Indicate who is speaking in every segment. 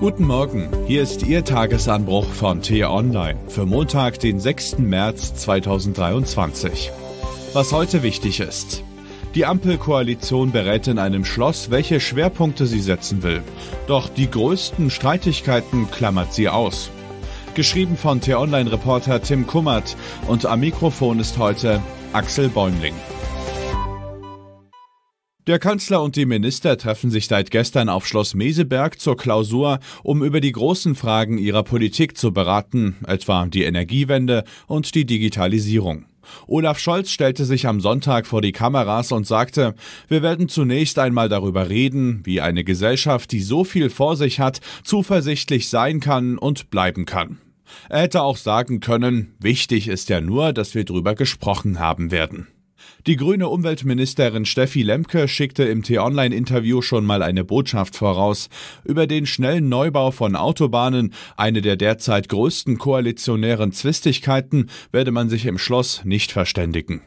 Speaker 1: Guten Morgen, hier ist Ihr Tagesanbruch von T-Online für Montag, den 6. März 2023. Was heute wichtig ist. Die Ampelkoalition berät in einem Schloss, welche Schwerpunkte sie setzen will. Doch die größten Streitigkeiten klammert sie aus. Geschrieben von T-Online-Reporter Tim Kummert und am Mikrofon ist heute Axel Bäumling. Der Kanzler und die Minister treffen sich seit gestern auf Schloss Meseberg zur Klausur, um über die großen Fragen ihrer Politik zu beraten, etwa die Energiewende und die Digitalisierung. Olaf Scholz stellte sich am Sonntag vor die Kameras und sagte, wir werden zunächst einmal darüber reden, wie eine Gesellschaft, die so viel vor sich hat, zuversichtlich sein kann und bleiben kann. Er hätte auch sagen können, wichtig ist ja nur, dass wir darüber gesprochen haben werden. Die grüne Umweltministerin Steffi Lemke schickte im T-Online-Interview schon mal eine Botschaft voraus. Über den schnellen Neubau von Autobahnen, eine der derzeit größten koalitionären Zwistigkeiten, werde man sich im Schloss nicht verständigen.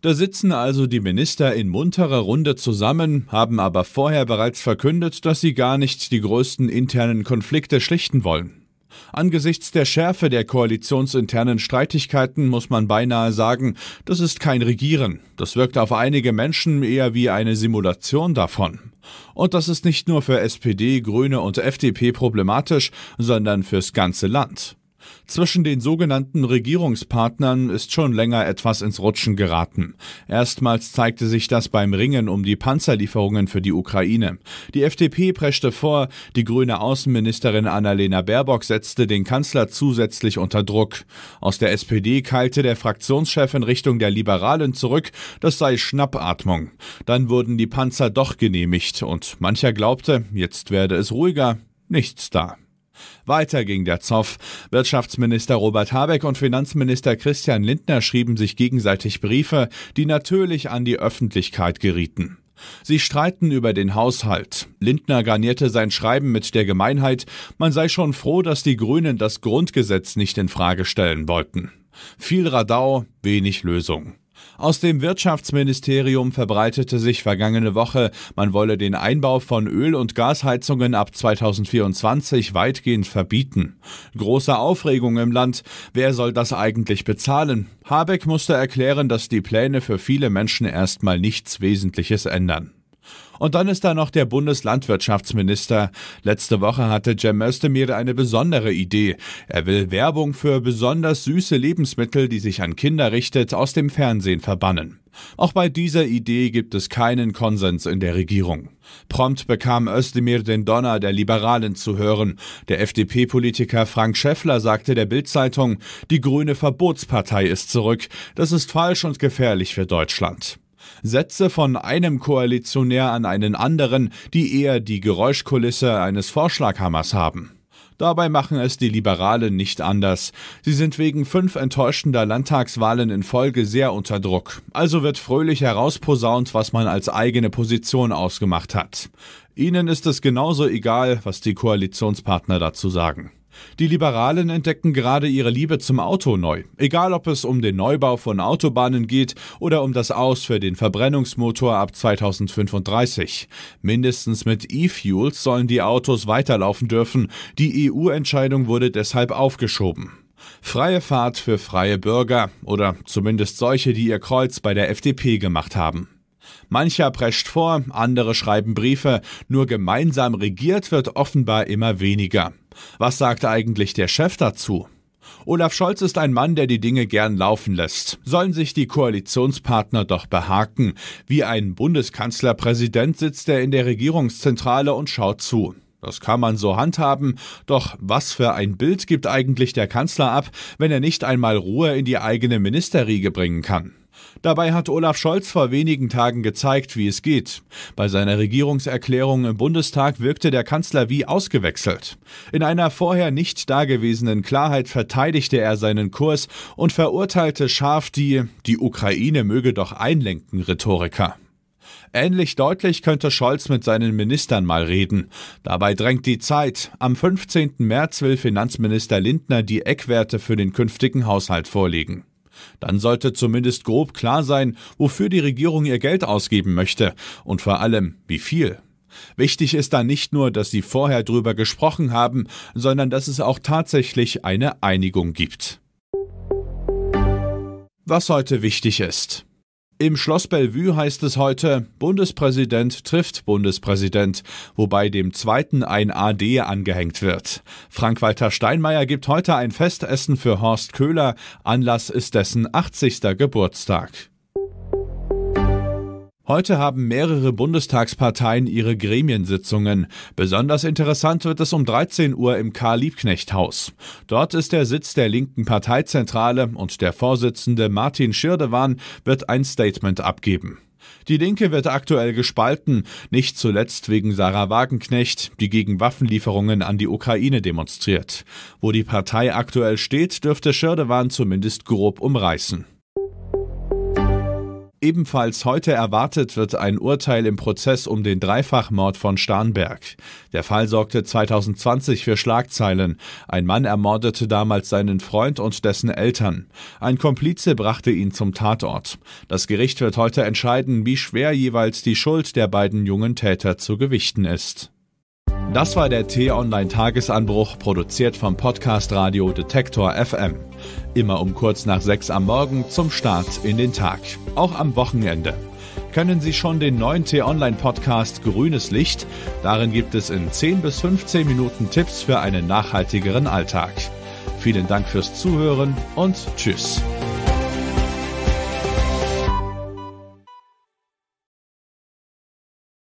Speaker 1: Da sitzen also die Minister in munterer Runde zusammen, haben aber vorher bereits verkündet, dass sie gar nicht die größten internen Konflikte schlichten wollen. Angesichts der Schärfe der koalitionsinternen Streitigkeiten muss man beinahe sagen, das ist kein Regieren. Das wirkt auf einige Menschen eher wie eine Simulation davon. Und das ist nicht nur für SPD, Grüne und FDP problematisch, sondern fürs ganze Land. Zwischen den sogenannten Regierungspartnern ist schon länger etwas ins Rutschen geraten. Erstmals zeigte sich das beim Ringen um die Panzerlieferungen für die Ukraine. Die FDP preschte vor, die grüne Außenministerin Annalena Baerbock setzte den Kanzler zusätzlich unter Druck. Aus der SPD keilte der Fraktionschef in Richtung der Liberalen zurück, das sei Schnappatmung. Dann wurden die Panzer doch genehmigt und mancher glaubte, jetzt werde es ruhiger, nichts da. Weiter ging der Zoff. Wirtschaftsminister Robert Habeck und Finanzminister Christian Lindner schrieben sich gegenseitig Briefe, die natürlich an die Öffentlichkeit gerieten. Sie streiten über den Haushalt. Lindner garnierte sein Schreiben mit der Gemeinheit, man sei schon froh, dass die Grünen das Grundgesetz nicht in Frage stellen wollten. Viel Radau, wenig Lösung. Aus dem Wirtschaftsministerium verbreitete sich vergangene Woche, man wolle den Einbau von Öl- und Gasheizungen ab 2024 weitgehend verbieten. Große Aufregung im Land. Wer soll das eigentlich bezahlen? Habeck musste erklären, dass die Pläne für viele Menschen erstmal nichts Wesentliches ändern. Und dann ist da noch der Bundeslandwirtschaftsminister. Letzte Woche hatte Cem Özdemir eine besondere Idee. Er will Werbung für besonders süße Lebensmittel, die sich an Kinder richtet, aus dem Fernsehen verbannen. Auch bei dieser Idee gibt es keinen Konsens in der Regierung. Prompt bekam Özdemir den Donner der Liberalen zu hören. Der FDP-Politiker Frank Schäffler sagte der Bild-Zeitung, die grüne Verbotspartei ist zurück. Das ist falsch und gefährlich für Deutschland. Sätze von einem Koalitionär an einen anderen, die eher die Geräuschkulisse eines Vorschlaghammers haben. Dabei machen es die Liberalen nicht anders. Sie sind wegen fünf enttäuschender Landtagswahlen in Folge sehr unter Druck. Also wird fröhlich herausposaunt, was man als eigene Position ausgemacht hat. Ihnen ist es genauso egal, was die Koalitionspartner dazu sagen. Die Liberalen entdecken gerade ihre Liebe zum Auto neu. Egal, ob es um den Neubau von Autobahnen geht oder um das Aus für den Verbrennungsmotor ab 2035. Mindestens mit E-Fuels sollen die Autos weiterlaufen dürfen. Die EU-Entscheidung wurde deshalb aufgeschoben. Freie Fahrt für freie Bürger oder zumindest solche, die ihr Kreuz bei der FDP gemacht haben. Mancher prescht vor, andere schreiben Briefe, nur gemeinsam regiert wird offenbar immer weniger. Was sagt eigentlich der Chef dazu? Olaf Scholz ist ein Mann, der die Dinge gern laufen lässt. Sollen sich die Koalitionspartner doch behaken. Wie ein Bundeskanzlerpräsident sitzt er in der Regierungszentrale und schaut zu. Das kann man so handhaben, doch was für ein Bild gibt eigentlich der Kanzler ab, wenn er nicht einmal Ruhe in die eigene Ministerriege bringen kann? Dabei hat Olaf Scholz vor wenigen Tagen gezeigt, wie es geht. Bei seiner Regierungserklärung im Bundestag wirkte der Kanzler wie ausgewechselt. In einer vorher nicht dagewesenen Klarheit verteidigte er seinen Kurs und verurteilte scharf die Die Ukraine möge doch einlenken Rhetoriker. Ähnlich deutlich könnte Scholz mit seinen Ministern mal reden. Dabei drängt die Zeit. Am 15. März will Finanzminister Lindner die Eckwerte für den künftigen Haushalt vorlegen. Dann sollte zumindest grob klar sein, wofür die Regierung ihr Geld ausgeben möchte und vor allem wie viel. Wichtig ist dann nicht nur, dass sie vorher drüber gesprochen haben, sondern dass es auch tatsächlich eine Einigung gibt. Was heute wichtig ist. Im Schloss Bellevue heißt es heute, Bundespräsident trifft Bundespräsident, wobei dem zweiten ein AD angehängt wird. Frank-Walter Steinmeier gibt heute ein Festessen für Horst Köhler, Anlass ist dessen 80. Geburtstag. Heute haben mehrere Bundestagsparteien ihre Gremiensitzungen. Besonders interessant wird es um 13 Uhr im Karl-Liebknecht-Haus. Dort ist der Sitz der linken Parteizentrale und der Vorsitzende Martin Schirdewan wird ein Statement abgeben. Die Linke wird aktuell gespalten, nicht zuletzt wegen Sarah Wagenknecht, die gegen Waffenlieferungen an die Ukraine demonstriert. Wo die Partei aktuell steht, dürfte Schirdewan zumindest grob umreißen. Ebenfalls heute erwartet wird ein Urteil im Prozess um den Dreifachmord von Starnberg. Der Fall sorgte 2020 für Schlagzeilen. Ein Mann ermordete damals seinen Freund und dessen Eltern. Ein Komplize brachte ihn zum Tatort. Das Gericht wird heute entscheiden, wie schwer jeweils die Schuld der beiden jungen Täter zu gewichten ist. Das war der T-Online Tagesanbruch, produziert vom Podcast Radio Detektor FM. Immer um kurz nach sechs am Morgen zum Start in den Tag. Auch am Wochenende. Können Sie schon den neuen T-Online Podcast Grünes Licht? Darin gibt es in 10 bis 15 Minuten Tipps für einen nachhaltigeren Alltag. Vielen Dank fürs Zuhören und Tschüss.